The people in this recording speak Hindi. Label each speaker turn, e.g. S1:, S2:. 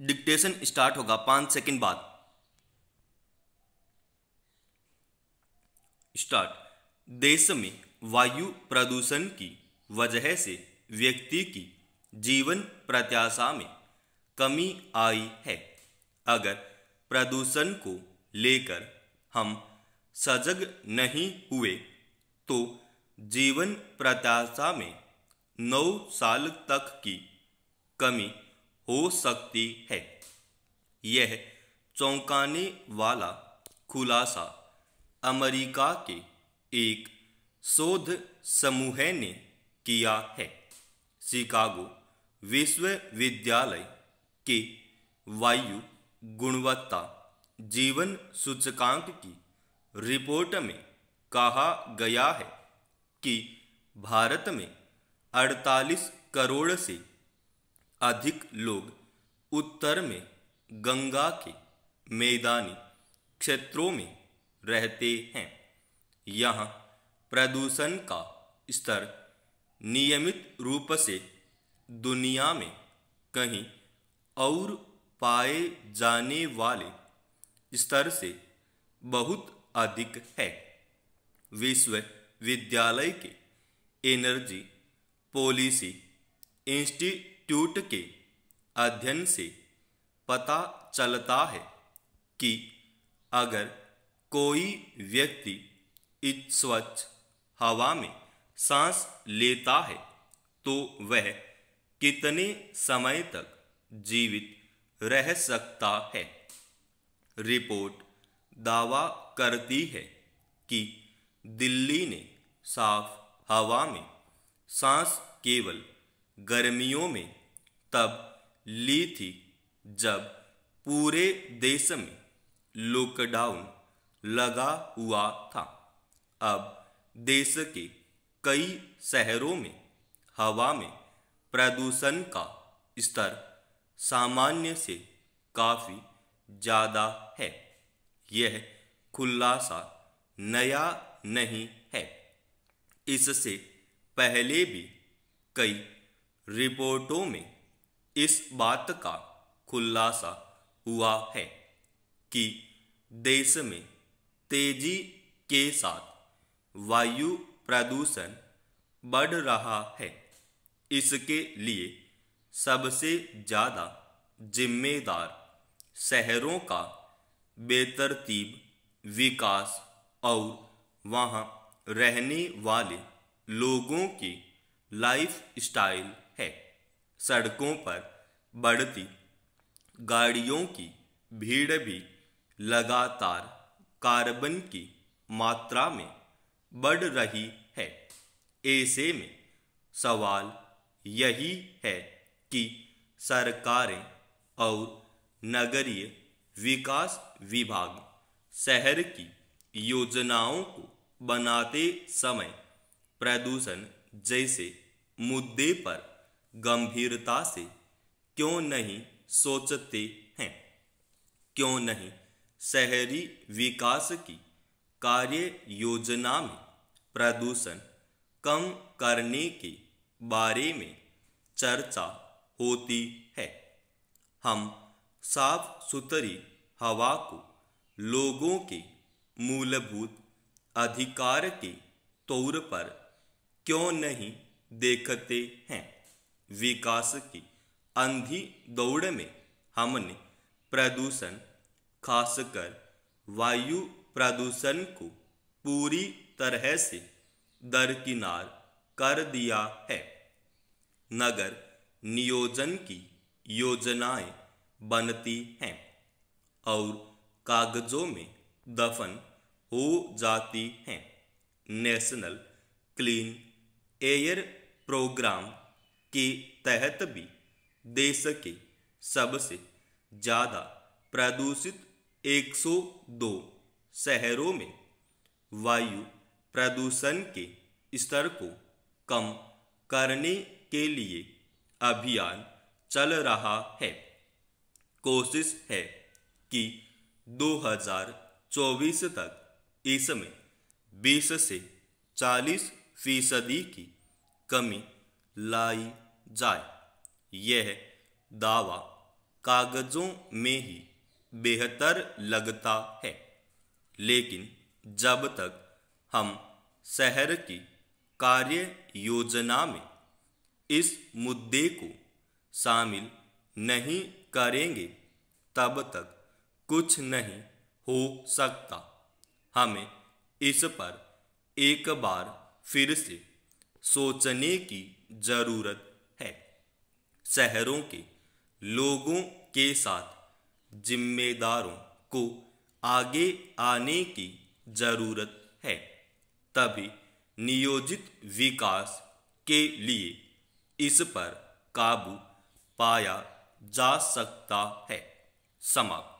S1: डिक्टेशन स्टार्ट होगा पाँच सेकंड बाद स्टार्ट देश में वायु प्रदूषण की वजह से व्यक्ति की जीवन प्रत्याशा में कमी आई है अगर प्रदूषण को लेकर हम सजग नहीं हुए तो जीवन प्रत्याशा में नौ साल तक की कमी हो सकती है यह चौंकाने वाला खुलासा अमेरिका के एक शोध समूह ने किया है शिकागो विश्वविद्यालय के वायु गुणवत्ता जीवन सूचकांक की रिपोर्ट में कहा गया है कि भारत में 48 करोड़ से अधिक लोग उत्तर में गंगा के मैदानी क्षेत्रों में रहते हैं यहाँ प्रदूषण का स्तर नियमित रूप से दुनिया में कहीं और पाए जाने वाले स्तर से बहुत अधिक है विश्वविद्यालय के एनर्जी पॉलिसी इंस्टीट्यूट ट्यूट के अध्ययन से पता चलता है कि अगर कोई व्यक्ति इस स्वच्छ हवा में सांस लेता है तो वह कितने समय तक जीवित रह सकता है रिपोर्ट दावा करती है कि दिल्ली ने साफ हवा में सांस केवल गर्मियों में तब ली थी जब पूरे देश में लॉकडाउन लगा हुआ था अब देश के कई शहरों में हवा में प्रदूषण का स्तर सामान्य से काफ़ी ज़्यादा है यह खुलासा नया नहीं है इससे पहले भी कई रिपोर्टों में इस बात का खुलासा हुआ है कि देश में तेजी के साथ वायु प्रदूषण बढ़ रहा है इसके लिए सबसे ज़्यादा जिम्मेदार शहरों का बेतरतीब विकास और वहाँ रहने वाले लोगों की लाइफ स्टाइल है सड़कों पर बढ़ती गाड़ियों की भीड़ भी लगातार कार्बन की मात्रा में बढ़ रही है ऐसे में सवाल यही है कि सरकारें और नगरीय विकास विभाग शहर की योजनाओं को बनाते समय प्रदूषण जैसे मुद्दे पर गंभीरता से क्यों नहीं सोचते हैं क्यों नहीं शहरी विकास की कार्य योजना में प्रदूषण कम करने के बारे में चर्चा होती है हम साफ सुथरी हवा को लोगों के मूलभूत अधिकार के तौर पर क्यों नहीं देखते हैं विकास की अंधी दौड़ में हमने प्रदूषण खासकर वायु प्रदूषण को पूरी तरह से दरकिनार कर दिया है नगर नियोजन की योजनाएं बनती हैं और कागजों में दफन हो जाती हैं नेशनल क्लीन एयर प्रोग्राम के तहत भी देश के सबसे ज़्यादा प्रदूषित 102 शहरों में वायु प्रदूषण के स्तर को कम करने के लिए अभियान चल रहा है कोशिश है कि 2024 तक इसमें 20 से 40 फीसदी की कमी लाई जाए यह दावा कागजों में ही बेहतर लगता है लेकिन जब तक हम शहर की कार्य योजना में इस मुद्दे को शामिल नहीं करेंगे तब तक कुछ नहीं हो सकता हमें इस पर एक बार फिर से सोचने की ज़रूरत शहरों के लोगों के साथ जिम्मेदारों को आगे आने की जरूरत है तभी नियोजित विकास के लिए इस पर काबू पाया जा सकता है समाप्त